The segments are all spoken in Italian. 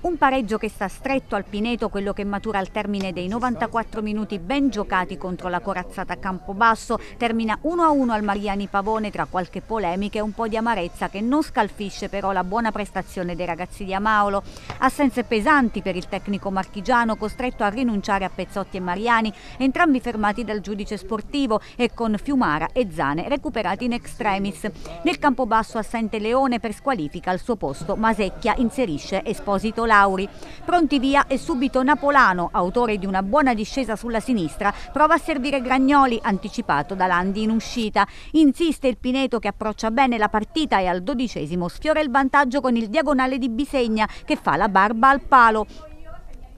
Un pareggio che sta stretto al Pineto, quello che matura al termine dei 94 minuti ben giocati contro la corazzata Campobasso, termina 1-1 al Mariani Pavone tra qualche polemica e un po' di amarezza che non scalfisce però la buona prestazione dei ragazzi di Amaolo. Assenze pesanti per il tecnico marchigiano costretto a rinunciare a Pezzotti e Mariani, entrambi fermati dal giudice sportivo e con Fiumara e Zane recuperati in extremis. Nel Campobasso assente Leone per squalifica al suo posto, Masecchia inserisce Esposito. Tito Lauri. Pronti via e subito Napolano, autore di una buona discesa sulla sinistra, prova a servire Gragnoli, anticipato da Landi in uscita. Insiste il Pineto che approccia bene la partita e al dodicesimo sfiora il vantaggio con il diagonale di Bisegna che fa la barba al palo.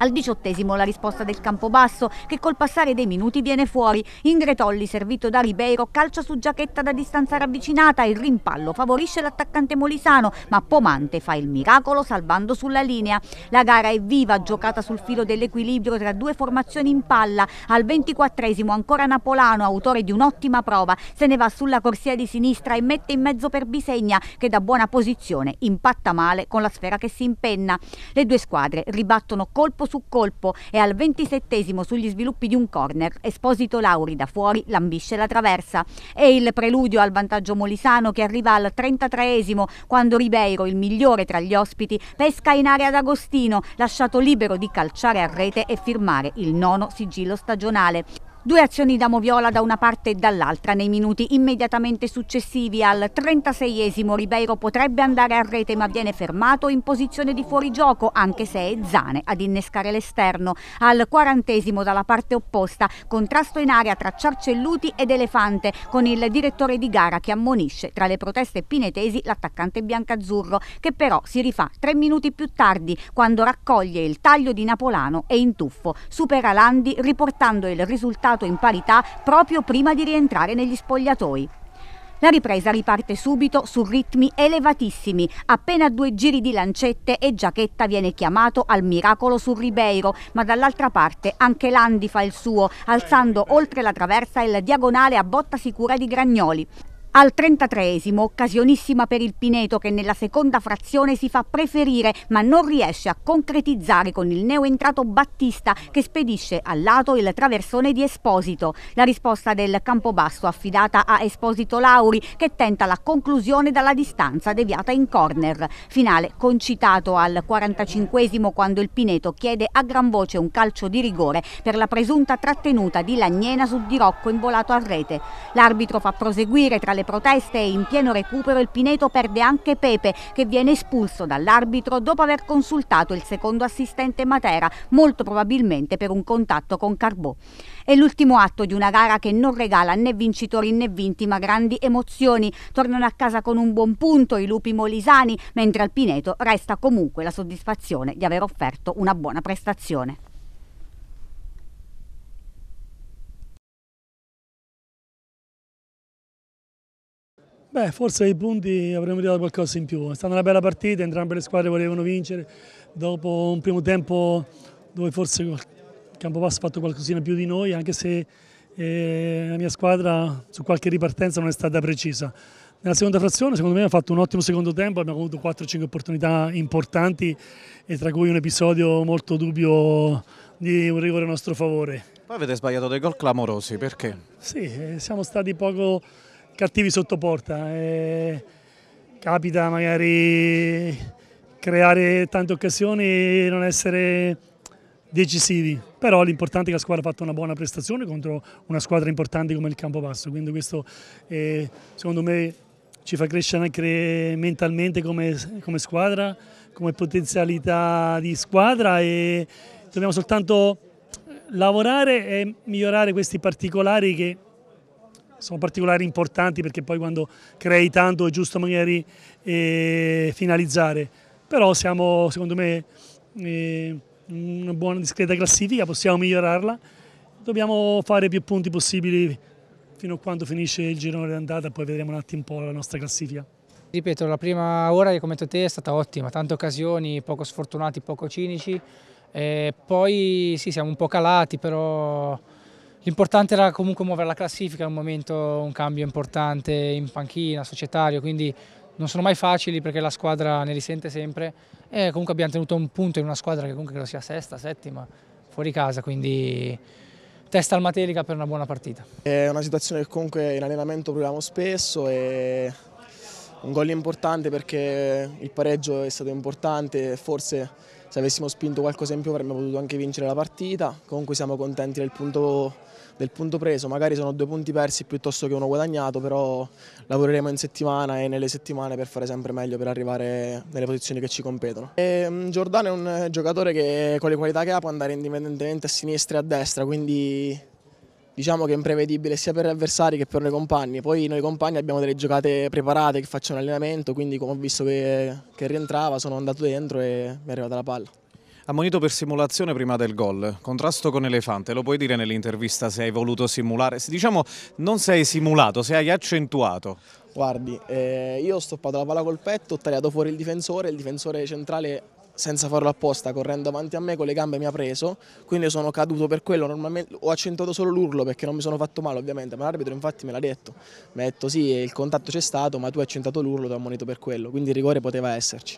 Al diciottesimo la risposta del Campobasso, che col passare dei minuti viene fuori. Ingretolli, servito da Ribeiro, calcia su giacchetta da distanza ravvicinata. Il rimpallo favorisce l'attaccante molisano, ma Pomante fa il miracolo salvando sulla linea. La gara è viva, giocata sul filo dell'equilibrio tra due formazioni in palla. Al ventiquattresimo ancora Napolano, autore di un'ottima prova, se ne va sulla corsia di sinistra e mette in mezzo per Bisegna, che da buona posizione impatta male con la sfera che si impenna. Le due squadre ribattono colpo su su colpo e al 27 sugli sviluppi di un corner Esposito Lauri da fuori lambisce la traversa e il preludio al vantaggio molisano che arriva al 33 quando Ribeiro, il migliore tra gli ospiti, pesca in area d'Agostino lasciato libero di calciare a rete e firmare il nono sigillo stagionale. Due azioni da Moviola da una parte e dall'altra nei minuti immediatamente successivi al 36esimo Ribeiro potrebbe andare a rete ma viene fermato in posizione di fuorigioco anche se è Zane ad innescare l'esterno. Al 40esimo dalla parte opposta contrasto in aria tra Ciarcelluti ed Elefante con il direttore di gara che ammonisce tra le proteste pinetesi l'attaccante biancazzurro che però si rifà tre minuti più tardi quando raccoglie il taglio di Napolano e in tuffo supera Landi riportando il risultato risultato in parità proprio prima di rientrare negli spogliatoi. La ripresa riparte subito su ritmi elevatissimi, appena due giri di lancette e Giachetta viene chiamato al miracolo sul Ribeiro, ma dall'altra parte anche Landi fa il suo, alzando oltre la traversa il diagonale a botta sicura di Gragnoli. Al 33 occasionissima per il Pineto che nella seconda frazione si fa preferire ma non riesce a concretizzare con il neoentrato Battista che spedisce al lato il traversone di Esposito. La risposta del Campobasso affidata a Esposito Lauri che tenta la conclusione dalla distanza deviata in corner. Finale concitato al 45 quando il Pineto chiede a gran voce un calcio di rigore per la presunta trattenuta di Lagnena su Dirocco involato a rete. L'arbitro fa proseguire tra le le proteste e in pieno recupero il Pineto perde anche Pepe che viene espulso dall'arbitro dopo aver consultato il secondo assistente Matera, molto probabilmente per un contatto con Carbò. È l'ultimo atto di una gara che non regala né vincitori né vinti ma grandi emozioni. Tornano a casa con un buon punto i lupi molisani, mentre al Pineto resta comunque la soddisfazione di aver offerto una buona prestazione. Beh, forse i punti avremmo dato qualcosa in più. È stata una bella partita, entrambe le squadre volevano vincere. Dopo un primo tempo dove forse il campo Campobasso ha fatto qualcosina più di noi, anche se eh, la mia squadra su qualche ripartenza non è stata precisa. Nella seconda frazione, secondo me, ha fatto un ottimo secondo tempo, abbiamo avuto 4-5 opportunità importanti, e tra cui un episodio molto dubbio di un rigore a nostro favore. Poi avete sbagliato dei gol clamorosi, perché? Sì, eh, siamo stati poco cattivi sotto porta. E capita magari creare tante occasioni e non essere decisivi, però l'importante è che la squadra ha fatto una buona prestazione contro una squadra importante come il Campobasso, quindi questo eh, secondo me ci fa crescere anche mentalmente come, come, squadra, come potenzialità di squadra e dobbiamo soltanto lavorare e migliorare questi particolari che sono particolari importanti perché poi quando crei tanto è giusto magari eh, finalizzare, però siamo secondo me eh, una buona discreta classifica, possiamo migliorarla, dobbiamo fare più punti possibili fino a quando finisce il girone d'andata, poi vedremo un attimo un po' la nostra classifica. Ripeto, la prima ora, come te, è stata ottima, tante occasioni, poco sfortunati, poco cinici, eh, poi sì, siamo un po' calati, però L'importante era comunque muovere la classifica, è un momento, un cambio importante in panchina, societario, quindi non sono mai facili perché la squadra ne risente sempre e comunque abbiamo tenuto un punto in una squadra che comunque credo sia sesta, settima, fuori casa, quindi testa al Matelica per una buona partita. È una situazione che comunque in allenamento proviamo spesso e un gol importante perché il pareggio è stato importante, forse se avessimo spinto qualcosa in più avremmo potuto anche vincere la partita, comunque siamo contenti del punto, del punto preso, magari sono due punti persi piuttosto che uno guadagnato, però lavoreremo in settimana e nelle settimane per fare sempre meglio, per arrivare nelle posizioni che ci competono. E mm, Giordano è un giocatore che con le qualità che ha può andare indipendentemente a sinistra e a destra, quindi diciamo che è imprevedibile sia per gli avversari che per noi compagni. Poi noi compagni abbiamo delle giocate preparate che facciano allenamento, quindi come ho visto che, che rientrava sono andato dentro e mi è arrivata la palla. Ammonito per simulazione prima del gol, contrasto con Elefante, lo puoi dire nell'intervista se hai voluto simulare? Diciamo non sei simulato, se hai accentuato. Guardi, eh, io ho stoppato la palla col petto, ho tagliato fuori il difensore, il difensore centrale senza farlo apposta, correndo avanti a me con le gambe mi ha preso, quindi sono caduto per quello, normalmente ho accentuato solo l'urlo perché non mi sono fatto male ovviamente, ma l'arbitro infatti me l'ha detto, mi ha detto sì il contatto c'è stato ma tu hai accentato l'urlo, ti ho ammonito per quello, quindi il rigore poteva esserci.